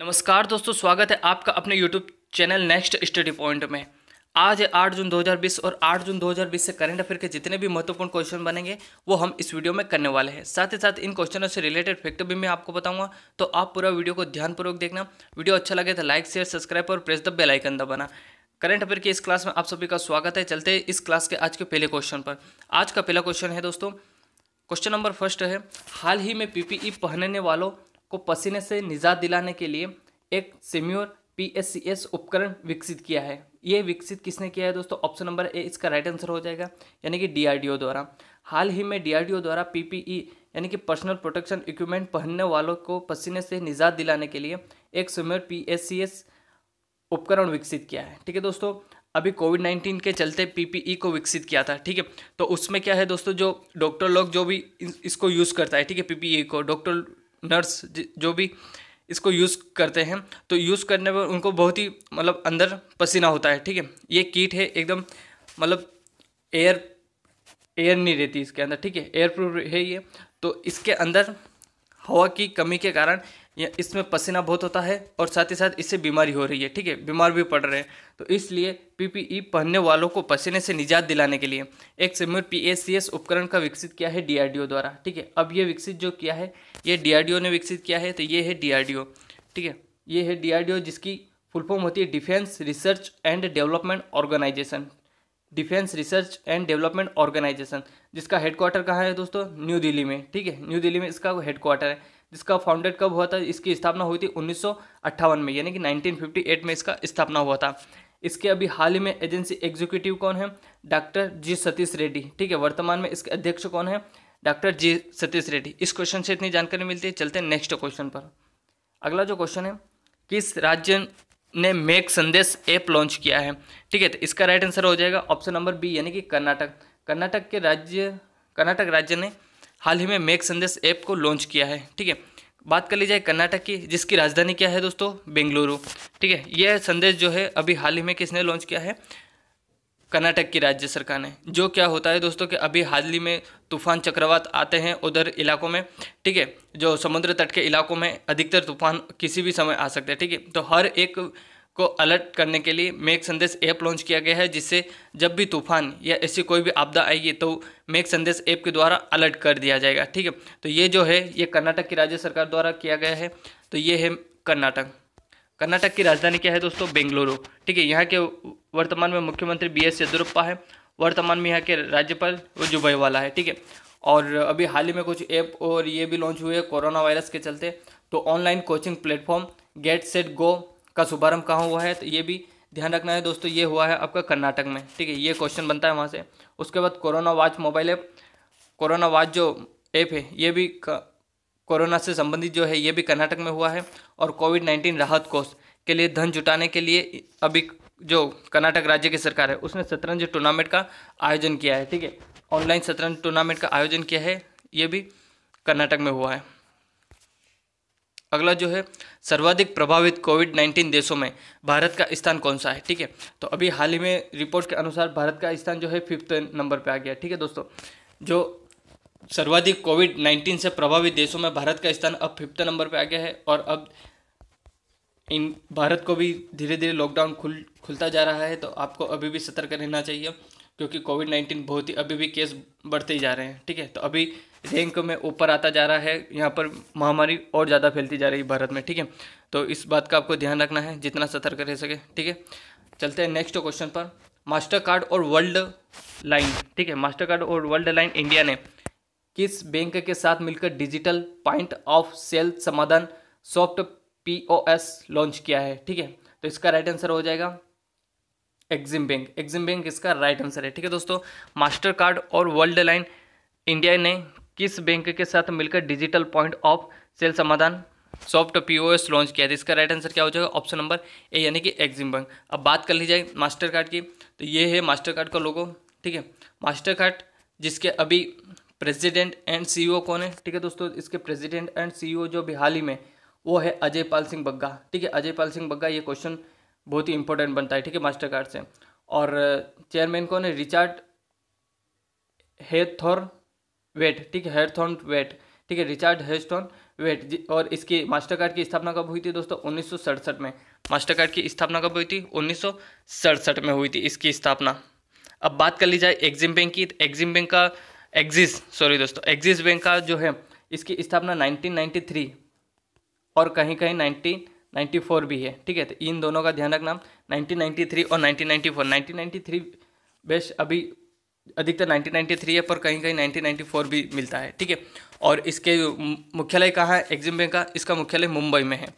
नमस्कार दोस्तों स्वागत है आपका अपने YouTube channel next study point में आज 8 जून 2020 और 8 जून 2020 से करंट अफेयर के जितने भी महत्वपूर्ण क्वेश्चन बनेंगे वो हम इस वीडियो में करने वाले हैं साथ ही साथ इन क्वेश्चनों से रिलेटेड फैक्ट भी मैं आपको बताऊंगा तो आप पूरा वीडियो को ध्यानपूर्वक देखना वीडियो अच्छा लगे तो लाइक शेयर सब्सक्राइब और प्रेस द बेलाइकन दबाना करंट अफेयर की इस क्लास में आप सभी का स्वागत है चलते इस क्लास के आज के पहले क्वेश्चन पर आज का पहला क्वेश्चन है दोस्तों क्वेश्चन नंबर फर्स्ट है हाल ही में पीपीई e पहनने वालों को पसीने से निजात दिलाने के लिए एक सिम्योर पी एस सी एस उपकरण विकसित किया है ये विकसित किसने किया है दोस्तों ऑप्शन नंबर ए इसका राइट आंसर हो जाएगा यानी कि डीआरडीओ द्वारा हाल ही में डीआरडीओ द्वारा पीपीई e, यानी कि पर्सनल प्रोटेक्शन इक्विपमेंट पहनने वालों को पसीने से निजात दिलाने के लिए एक सिम्योर पी एस सी एस उपकरण विकसित किया है ठीक है दोस्तों अभी कोविड नाइन्टीन के चलते पीपीई e को विकसित किया था ठीक है तो उसमें क्या है दोस्तों जो डॉक्टर लोग जो भी इसको यूज़ करता है ठीक है पीपीई e को डॉक्टर नर्स जो भी इसको यूज़ करते हैं तो यूज़ करने पर उनको बहुत ही मतलब अंदर पसीना होता है ठीक है ये कीट है एकदम मतलब एयर एयर नहीं रहती इसके अंदर ठीक है एयर प्रूफ है ये तो इसके अंदर हवा की कमी के कारण या इसमें पसीना बहुत होता है और साथ ही साथ इससे बीमारी हो रही है ठीक है बीमार भी पड़ रहे हैं तो इसलिए पीपीई e पहनने वालों को पसीने से निजात दिलाने के लिए एक सिमर पीएसीएस उपकरण का विकसित किया है डीआरडीओ द्वारा ठीक है अब ये विकसित जो किया है ये डीआरडीओ ने विकसित किया है तो ये है डी ठीक है ये है डी जिसकी फुल फॉर्म होती है defence research and development organisation defence research and development organisation जिसका हेडक्वार्टर कहाँ है दोस्तों न्यू दिल्ली में ठीक है न्यू दिल्ली में इसका हेडक्वार्टर है जिसका फाउंडेड कब हुआ था इसकी स्थापना हुई थी उन्नीस में यानी कि 1958 में इसका स्थापना हुआ था इसके अभी हाल ही में एजेंसी एग्जीक्यूटिव कौन है डॉक्टर जी सतीश रेड्डी ठीक है वर्तमान में इसके अध्यक्ष कौन है डॉक्टर जी सतीश रेड्डी इस क्वेश्चन से इतनी जानकारी मिलती है चलते हैं नेक्स्ट क्वेश्चन पर अगला जो क्वेश्चन है किस राज्य ने मेक संदेश ऐप लॉन्च किया है ठीक है तो इसका राइट आंसर हो जाएगा ऑप्शन नंबर बी यानी कि कर्नाटक कर्नाटक के राज्य कर्नाटक राज्य ने हाल ही में मेक संदेश ऐप को लॉन्च किया है ठीक है बात कर ली जाए कर्नाटक की जिसकी राजधानी क्या है दोस्तों बेंगलुरु ठीक है यह संदेश जो है अभी हाल ही में किसने लॉन्च किया है कर्नाटक की राज्य सरकार ने जो क्या होता है दोस्तों कि अभी हाल ही में तूफान चक्रवात आते हैं उधर इलाकों में ठीक है जो समुद्र तट के इलाकों में अधिकतर तूफान किसी भी समय आ सकते हैं ठीक है तो हर एक को अलर्ट करने के लिए मेघ संदेश ऐप लॉन्च किया गया है जिससे जब भी तूफान या ऐसी कोई भी आपदा आएगी तो मेघ संदेश ऐप के द्वारा अलर्ट कर दिया जाएगा ठीक है तो ये जो है ये कर्नाटक की राज्य सरकार द्वारा किया गया है तो ये है कर्नाटक कर्नाटक की राजधानी क्या है दोस्तों बेंगलुरु ठीक है यहाँ के वर्तमान में मुख्यमंत्री बी एस येदुरप्पा है वर्तमान में यहाँ के राज्यपाल वजुभाई वाला है ठीक है और अभी हाल ही में कुछ ऐप और ये भी लॉन्च हुए हैं कोरोना वायरस के चलते तो online coaching platform get set go का शुभारंभ कहाँ हुआ है तो ये भी ध्यान रखना है दोस्तों ये हुआ है आपका कर्नाटक में ठीक है ये क्वेश्चन बनता है वहाँ से उसके बाद corona watch mobile app corona watch जो ऐप है ये भी कोरोना से संबंधित जो है ये भी कर्नाटक में हुआ है और कोविड नाइन्टीन राहत कोष के लिए धन जुटाने के लिए अभी जो कर्नाटक राज्य की सरकार है उसने शतरंज टूर्नामेंट का आयोजन किया है ठीक है ऑनलाइन शतरंज टूर्नामेंट का आयोजन किया है ये भी कर्नाटक में हुआ है अगला जो है सर्वाधिक प्रभावित कोविड 19 देशों में भारत का स्थान कौन सा है ठीक है तो अभी हाल ही में रिपोर्ट के अनुसार भारत का स्थान जो है फिफ्थ नंबर पर आ गया ठीक है दोस्तों जो सर्वाधिक कोविड 19 से प्रभावित देशों में भारत का स्थान अब फिफ्थ नंबर पर आ गया है और अब इन भारत को भी धीरे धीरे लॉकडाउन खुल खुलता जा रहा है तो आपको अभी भी सतर्क रहना चाहिए क्योंकि कोविड नाइन्टीन बहुत ही अभी भी केस बढ़ते ही जा रहे हैं ठीक है तो अभी रैंक में ऊपर आता जा रहा है यहाँ पर महामारी और ज़्यादा फैलती जा रही है भारत में ठीक है तो इस बात का आपको ध्यान रखना है जितना सतर्क रह सके ठीक है चलते हैं नेक्स्ट क्वेश्चन पर मास्टर कार्ड और वर्ल्ड लाइन ठीक है मास्टर कार्ड और वर्ल्ड लाइन इंडिया ने किस बैंक के साथ मिलकर डिजिटल पॉइंट ऑफ सेल समाधान सॉफ्ट पीओएस लॉन्च किया है ठीक है तो इसका राइट आंसर हो जाएगा एक्जिम बैंक एक्जिम बैंक इसका राइट आंसर है ठीक है दोस्तों मास्टर कार्ड और वर्ल्ड लाइन इंडिया ने किस बैंक के साथ मिलकर डिजिटल पॉइंट ऑफ सेल समाधान सॉफ्ट पीओएस लॉन्च किया था तो इसका राइट आंसर क्या हो जाएगा ऑप्शन नंबर ए यानी कि एक्जिम बैंक अब बात कर ली जाए मास्टर कार्ड की तो ये है मास्टर कार्ड का लोगो ठीक है मास्टर कार्ड जिसके अभी प्रेसिडेंट एंड सीईओ कौन है ठीक है दोस्तों इसके प्रेसिडेंट एंड सीईओ जो भी हाल ही में वो है अजय पाल सिंह बग्गा ठीक है अजय पाल सिंह बग्गा ये क्वेश्चन बहुत ही इंपॉर्टेंट बनता है ठीक है मास्टर कार्ड से और चेयरमैन कौन है रिचार्ड हेथोर वेट ठीक है हेरथॉन वेट ठीक है रिचार्ड हेस्टॉन वेट और इसकी मास्टर कार्ड की स्थापना कब हुई थी दोस्तों उन्नीस में मास्टर कार्ड की स्थापना कब हुई थी उन्नीस में हुई थी इसकी स्थापना अब बात कर ली जाए एग्जिम बैंक की तो एग्जिम बैंक का एग्जिस सॉरी दोस्तों एग्जिस बैंक का जो है इसकी स्थापना 1993 और कहीं कहीं 1994 भी है ठीक है तो इन दोनों का ध्यान रखना 1993 और 1994 1993 बेस्ट अभी अधिकतर 1993 है पर कहीं कहीं 1994 भी मिलता है ठीक है और इसके मुख्यालय कहाँ है एग्जिम बैंक का इसका मुख्यालय मुंबई में है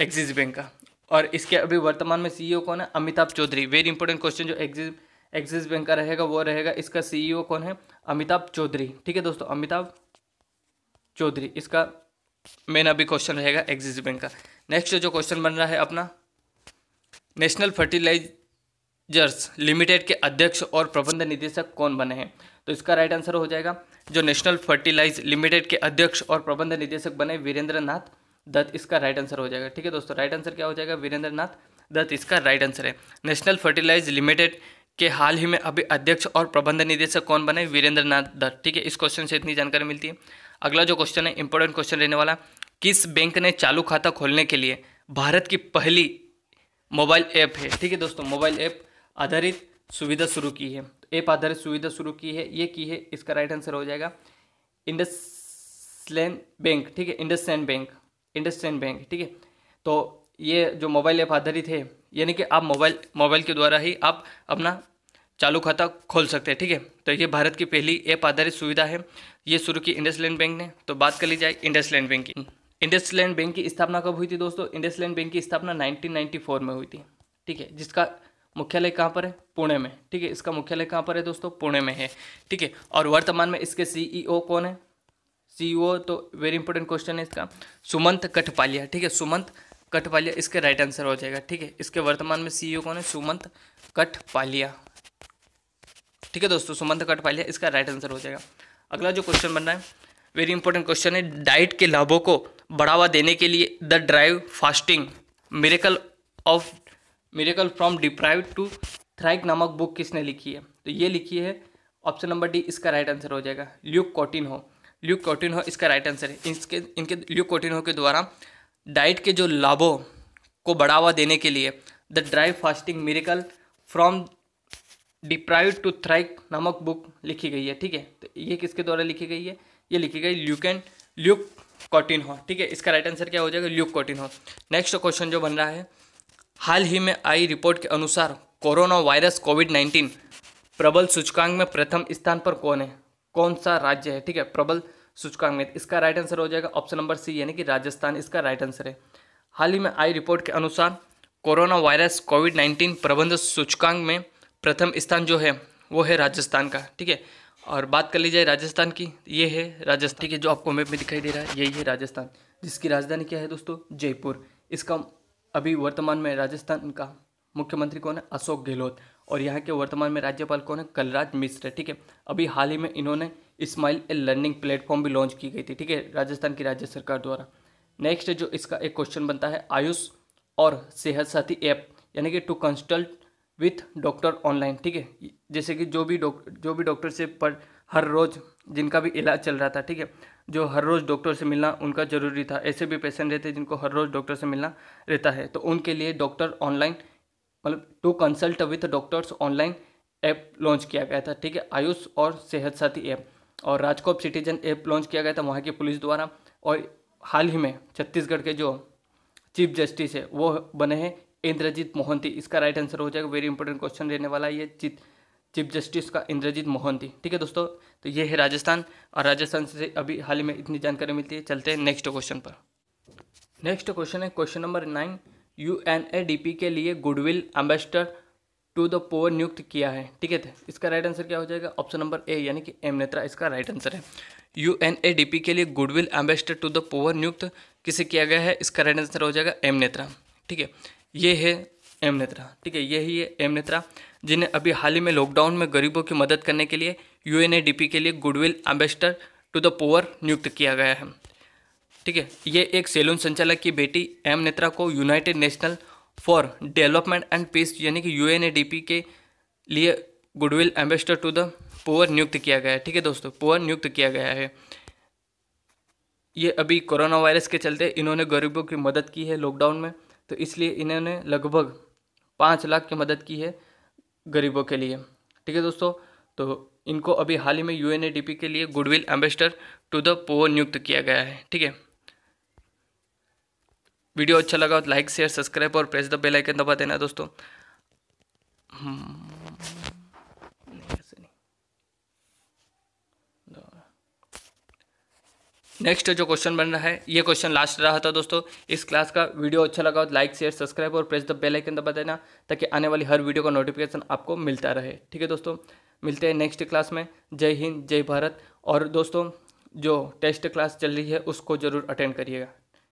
एक्सिस बैंक का और इसके अभी वर्तमान में सीईओ e कौन है Amitabh Chaudhary very important question जो एक्सिस एक्सिस बैंक का रहेगा वो रहेगा इसका सीईओ e कौन है अमिताभ चौधरी ठीक है दोस्तों अमिताभ चौधरी इसका मेन अभी क्वेश्चन रहेगा एक्सिस बैंक का नेक्स्ट जो क्वेश्चन बन रहा है अपना नेशनल फर्टिलाइज जर्स लिमिटेड के अध्यक्ष और प्रबंध निदेशक कौन बने हैं तो इसका राइट आंसर हो जाएगा जो नेशनल फर्टिलाइज लिमिटेड के अध्यक्ष और प्रबंध निदेशक बने वीरेंद्र नाथ दत्त इसका राइट आंसर हो जाएगा ठीक है दोस्तों राइट आंसर क्या हो जाएगा वीरेंद्र नाथ दत्त इसका राइट आंसर है नेशनल फर्टिलाइज लिमिटेड के हाल ही में अभी अध्यक्ष और प्रबंध निदेशक कौन बने वीरेंद्र नाथ दत्त ठीक है इस क्वेश्चन से इतनी जानकारी मिलती है अगला जो क्वेश्चन है इंपॉर्टेंट क्वेश्चन रहने वाला किस बैंक ने चालू खाता खोलने के लिए भारत की पहली मोबाइल ऐप है ठीक है दोस्तों मोबाइल ऐप आधारित सुविधा शुरू की है तो ऐप आधारित सुविधा शुरू की है ये की है इसका राइट आंसर हो जाएगा इंडसलैंड बैंक ठीक है इंडसलैंड बैंक इंडसलैंड बैंक ठीक है तो ये जो मोबाइल ऐप आधारित है यानी कि आप मोबाइल मोबाइल के द्वारा ही आप अपना चालू खाता खोल सकते हैं ठीक है तो ये भारत की पहली ऐप आधारित सुविधा है ये शुरू की इंडसलैंड बैंक ने तो बात कर ली जाए इंडसलैंड बैंक की इंडसलैंड बैंक की स्थापना कब हुई थी दोस्तों इंडसलैंड बैंक की स्थापना 1994 में हुई थी ठीक है जिसका मुख्यालय कहाँ पर है पुणे में ठीक है इसका मुख्यालय कहाँ पर है दोस्तों पुणे में है ठीक है और वर्तमान में इसके सीईओ e कौन है सीईओ e तो वेरी इंपॉर्टेंट क्वेश्चन है इसका सुमंत कठपालिया ठीक है सुमंत कठपालिया इसके राइट आंसर हो जाएगा ठीक है इसके वर्तमान में सीईओ e कौन है सुमंत कठपालिया ठीक है दोस्तों सुमंत कठपालिया इसका राइट आंसर हो जाएगा अगला जो क्वेश्चन बन रहा है वेरी इंपॉर्टेंट क्वेश्चन है डाइट के लाभों को बढ़ावा देने के लिए the dry fasting miracle of miracle from deprived to thrive नामक बुक किसने लिखी है तो ये लिखी है ऑप्शन नंबर डी इसका राइट आंसर हो जाएगा ल्यूक कॉटिन हो ल्यूक कॉटिन हो इसका राइट आंसर है इसके इनके ल्यूक कॉटिन हो के द्वारा डाइट के जो लाभों को बढ़ावा देने के लिए the dry fasting miracle from deprived to thrive नामक बुक लिखी गई है ठीक है तो ये किसके द्वारा लिखी गई है ये लिखी गई ल्यूक एंड ल्यूक कॉटिन हो ठीक है इसका राइट आंसर क्या हो जाएगा ल्यूक कॉटिन हो नेक्स्ट क्वेश्चन जो बन रहा है हाल ही में आई रिपोर्ट के अनुसार कोरोना वायरस कोविड नाइन्टीन प्रबल सूचकांक में प्रथम स्थान पर कौन है कौन सा राज्य है ठीक है प्रबल सूचकांक में इसका राइट आंसर हो जाएगा ऑप्शन नंबर सी यानी कि राजस्थान इसका राइट आंसर है हाल ही में आई रिपोर्ट के अनुसार कोरोना वायरस कोविड नाइन्टीन प्रबंध सूचकांक में प्रथम स्थान जो है वो है राजस्थान का ठीक है और बात कर ली जाए राजस्थान की ये है राजस्थान ठीक है जो आपको मैप में दिखाई दे रहा है यही है राजस्थान जिसकी राजधानी क्या है दोस्तों जयपुर इसका अभी वर्तमान में राजस्थान का मुख्यमंत्री कौन है अशोक गहलोत और यहाँ के वर्तमान में राज्यपाल कौन है कलराज मिश्र ठीक है अभी हाल ही में इन्होंने स्माइल ए लर्निंग प्लेटफॉर्म भी लॉन्च की गई थी ठीक है राजस्थान की राज्य सरकार द्वारा नेक्स्ट जो इसका एक क्वेश्चन बनता है आयुष और सेहत साथी ऐप यानी कि to consult with doctor online ठीक है जैसे कि जो भी डॉक्टर जो भी डॉक्टर से पर हर रोज़ जिनका भी इलाज चल रहा था ठीक है जो हर रोज़ डॉक्टर से मिलना उनका ज़रूरी था ऐसे भी पेशेंट रहते जिनको हर रोज़ डॉक्टर से मिलना रहता है तो उनके लिए डॉक्टर ऑनलाइन मतलब to consult with doctors online app launch किया गया था ठीक है आयुष और सेहत साथी ऐप और राजकोप सिटीजन ऐप लॉन्च किया गया था वहाँ की पुलिस द्वारा और हाल ही में छत्तीसगढ़ के जो चीफ जस्टिस है वो बने हैं इंद्रजीत मोहंती इसका राइट आंसर हो जाएगा वेरी इंपॉर्टेंट क्वेश्चन रहने वाला है ये चित चीफ जस्टिस का इंद्रजीत मोहंती ठीक है दोस्तों तो ये है राजस्थान और राजस्थान से अभी हाल ही में इतनी जानकारी मिलती है चलते हैं नेक्स्ट क्वेश्चन पर नेक्स्ट क्वेश्चन है question number nine U N A D P के लिए goodwill ambassador to the poor नियुक्त किया है ठीक है इसका राइट आंसर क्या हो जाएगा ऑप्शन नंबर ए यानी कि एम नेत्रा इसका राइट आंसर है U N A D P के लिए goodwill ambassador to the poor नियुक्त किसे किया गया है इसका राइट आंसर हो जाएगा एम नेत्रा ठीक है ये है एम नेत्रा ठीक है यही है एम नेत्रा जिन्हें अभी हाल ही में लॉकडाउन में गरीबों की मदद करने के लिए यू के लिए goodwill ambassador to the poor नियुक्त किया गया है ठीक है ये एक सैलून संचालक की बेटी एम नेत्रा को united national for development and peace यानी कि यू के लिए goodwill ambassador to the poor नियुक्त किया गया है ठीक है दोस्तों पोअर नियुक्त किया गया है ये अभी कोरोना वायरस के चलते इन्होंने गरीबों की मदद की है लॉकडाउन में तो इसलिए इन्होंने लगभग पाँच लाख की मदद की है गरीबों के लिए ठीक है दोस्तों तो इनको अभी हाल ही में यू के लिए goodwill ambassador to the poor नियुक्त किया गया है ठीक है वीडियो अच्छा लगा तो लाइक शेयर सब्सक्राइब और प्रेस द बेल आइकन दबा देना दोस्तों हम्म, नहीं, नहीं। नेक्स्ट जो क्वेश्चन बन रहा है ये क्वेश्चन लास्ट रहा था दोस्तों इस क्लास का वीडियो अच्छा लगा हो लाइक शेयर सब्सक्राइब और प्रेस द बेल आइकन दबा देना ताकि आने वाली हर वीडियो का नोटिफिकेशन आपको मिलता रहे ठीक है दोस्तों मिलते हैं नेक्स्ट क्लास में जय हिंद जय भारत और दोस्तों जो टेस्ट क्लास चल रही है उसको ज़रूर अटेंड करिएगा